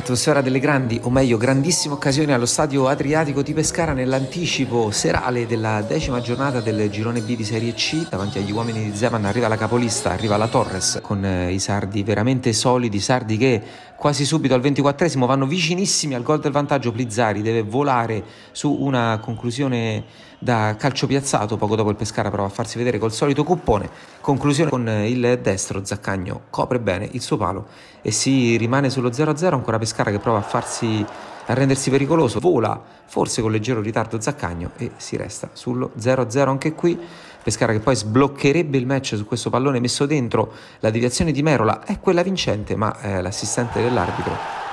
atmosfera delle grandi, o meglio grandissima occasione allo stadio Adriatico di Pescara nell'anticipo serale della decima giornata del girone B di Serie C. Davanti agli uomini di Zeman arriva la capolista, arriva la Torres con eh, i sardi veramente solidi, sardi che quasi subito al 24 vanno vicinissimi al gol del vantaggio. Plizzari deve volare su una conclusione da calcio piazzato, poco dopo il Pescara prova a farsi vedere col solito cuppone. Conclusione con il destro, Zaccagno copre bene il suo palo e si rimane sullo 0-0 ancora Pescara Pescara che prova a farsi a rendersi pericoloso, vola forse con leggero ritardo Zaccagno e si resta sullo 0-0 anche qui. Pescara che poi sbloccherebbe il match su questo pallone messo dentro, la deviazione di Merola è quella vincente, ma eh, l'assistente dell'arbitro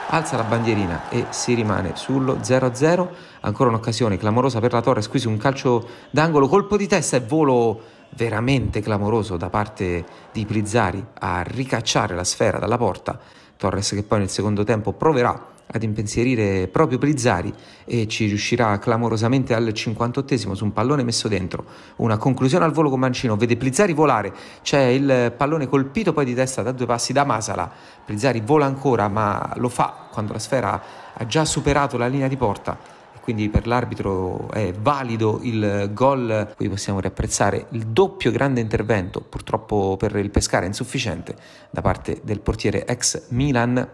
alza la bandierina e si rimane sullo 0-0, ancora un'occasione clamorosa per la Torres, qui su un calcio d'angolo, colpo di testa e volo veramente clamoroso da parte di Prizzari a ricacciare la sfera dalla porta, Torres che poi nel secondo tempo proverà ad impensierire proprio Prizzari e ci riuscirà clamorosamente al 58 su un pallone messo dentro. Una conclusione al volo con Mancino, vede Prizzari volare, c'è il pallone colpito poi di testa da due passi da Masala. Prizzari vola ancora ma lo fa quando la sfera ha già superato la linea di porta quindi per l'arbitro è valido il gol, qui possiamo riapprezzare il doppio grande intervento, purtroppo per il Pescara insufficiente, da parte del portiere ex Milan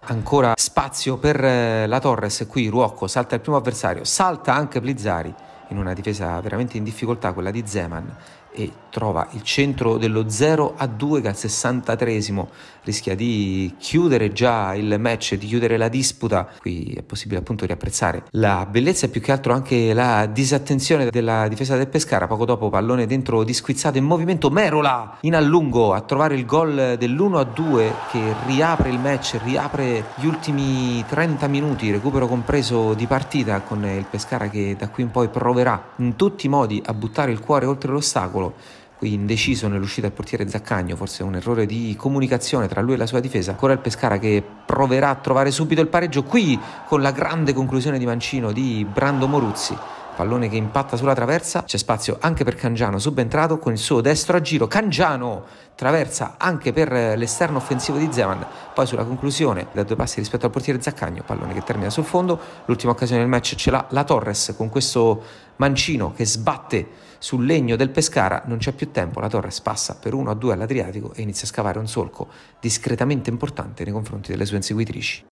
ancora spazio per eh, la Torres qui Ruocco salta il primo avversario salta anche Blizzari in una difesa veramente in difficoltà quella di Zeman e trova il centro dello 0 a 2 che al 63 rischia di chiudere già il match, di chiudere la disputa. Qui è possibile appunto riapprezzare la bellezza e più che altro anche la disattenzione della difesa del Pescara. Poco dopo pallone dentro di squizzato in movimento Merola in allungo a trovare il gol dell'1 a 2 che riapre il match, riapre gli ultimi 30 minuti, recupero compreso di partita con il Pescara che da qui in poi proverà in tutti i modi a buttare il cuore oltre l'ostacolo Napolo, qui indeciso nell'uscita del portiere Zaccagno, forse un errore di comunicazione tra lui e la sua difesa. Ancora il Pescara che proverà a trovare subito il pareggio qui con la grande conclusione di Mancino di Brando Moruzzi pallone che impatta sulla traversa, c'è spazio anche per Cangiano, subentrato con il suo destro a giro, Cangiano traversa anche per eh, l'esterno offensivo di Zeman, poi sulla conclusione da due passi rispetto al portiere Zaccagno, pallone che termina sul fondo, l'ultima occasione del match ce l'ha la Torres con questo mancino che sbatte sul legno del Pescara, non c'è più tempo, la Torres passa per 1 2 all'Adriatico e inizia a scavare un solco discretamente importante nei confronti delle sue inseguitrici.